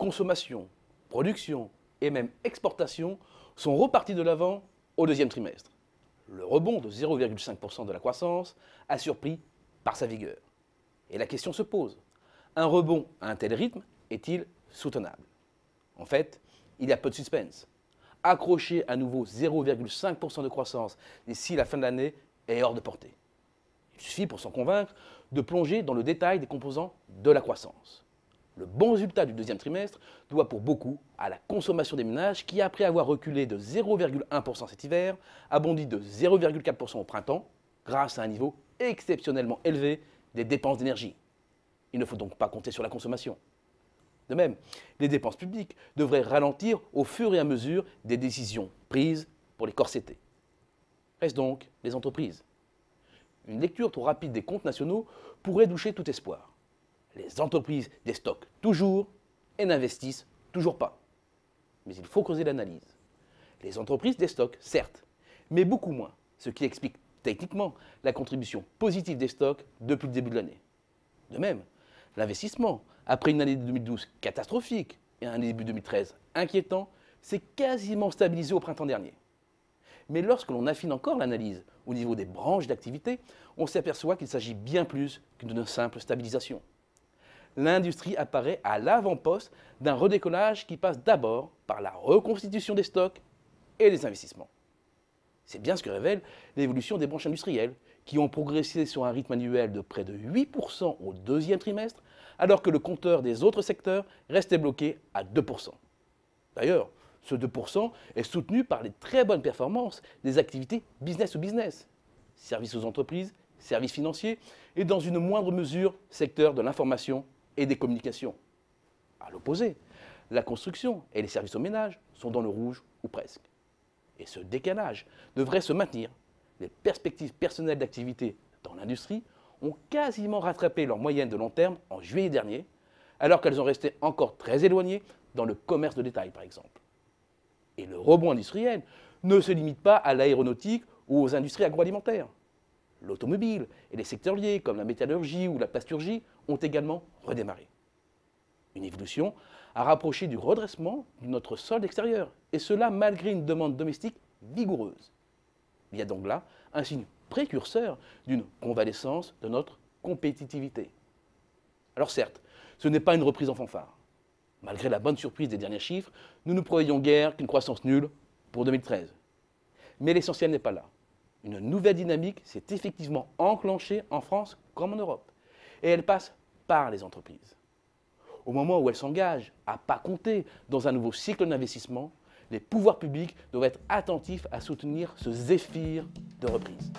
consommation, production et même exportation sont repartis de l'avant au deuxième trimestre. Le rebond de 0,5% de la croissance a surpris par sa vigueur. Et la question se pose, un rebond à un tel rythme est-il soutenable En fait, il y a peu de suspense. Accrocher à nouveau 0,5% de croissance d'ici la fin de l'année est hors de portée. Il suffit pour s'en convaincre de plonger dans le détail des composants de la croissance. Le bon résultat du deuxième trimestre doit pour beaucoup à la consommation des ménages qui, après avoir reculé de 0,1% cet hiver, a bondi de 0,4% au printemps grâce à un niveau exceptionnellement élevé des dépenses d'énergie. Il ne faut donc pas compter sur la consommation. De même, les dépenses publiques devraient ralentir au fur et à mesure des décisions prises pour les corseter. Reste donc les entreprises. Une lecture trop rapide des comptes nationaux pourrait doucher tout espoir. Les entreprises déstockent toujours et n'investissent toujours pas. Mais il faut creuser l'analyse. Les entreprises déstockent, certes, mais beaucoup moins, ce qui explique techniquement la contribution positive des stocks depuis le début de l'année. De même, l'investissement, après une année de 2012 catastrophique et un début 2013 inquiétant, s'est quasiment stabilisé au printemps dernier. Mais lorsque l'on affine encore l'analyse au niveau des branches d'activité, on s'aperçoit qu'il s'agit bien plus que simple stabilisation l'industrie apparaît à l'avant-poste d'un redécollage qui passe d'abord par la reconstitution des stocks et des investissements. C'est bien ce que révèle l'évolution des branches industrielles, qui ont progressé sur un rythme annuel de près de 8% au deuxième trimestre, alors que le compteur des autres secteurs restait bloqué à 2%. D'ailleurs, ce 2% est soutenu par les très bonnes performances des activités business to business, services aux entreprises, services financiers et dans une moindre mesure secteur de l'information et des communications. À l'opposé, la construction et les services au ménage sont dans le rouge ou presque. Et ce décalage devrait se maintenir. Les perspectives personnelles d'activité dans l'industrie ont quasiment rattrapé leur moyenne de long terme en juillet dernier, alors qu'elles ont resté encore très éloignées dans le commerce de détail par exemple. Et le rebond industriel ne se limite pas à l'aéronautique ou aux industries agroalimentaires l'automobile et les secteurs liés, comme la métallurgie ou la plasturgie, ont également redémarré. Une évolution a rapproché du redressement de notre solde extérieur, et cela malgré une demande domestique vigoureuse. Il y a donc là un signe précurseur d'une convalescence de notre compétitivité. Alors certes, ce n'est pas une reprise en fanfare. Malgré la bonne surprise des derniers chiffres, nous ne prévoyons guère qu'une croissance nulle pour 2013. Mais l'essentiel n'est pas là une nouvelle dynamique s'est effectivement enclenchée en France comme en Europe. Et elle passe par les entreprises. Au moment où elles s'engagent à pas compter dans un nouveau cycle d'investissement, les pouvoirs publics doivent être attentifs à soutenir ce zéphyr de reprise.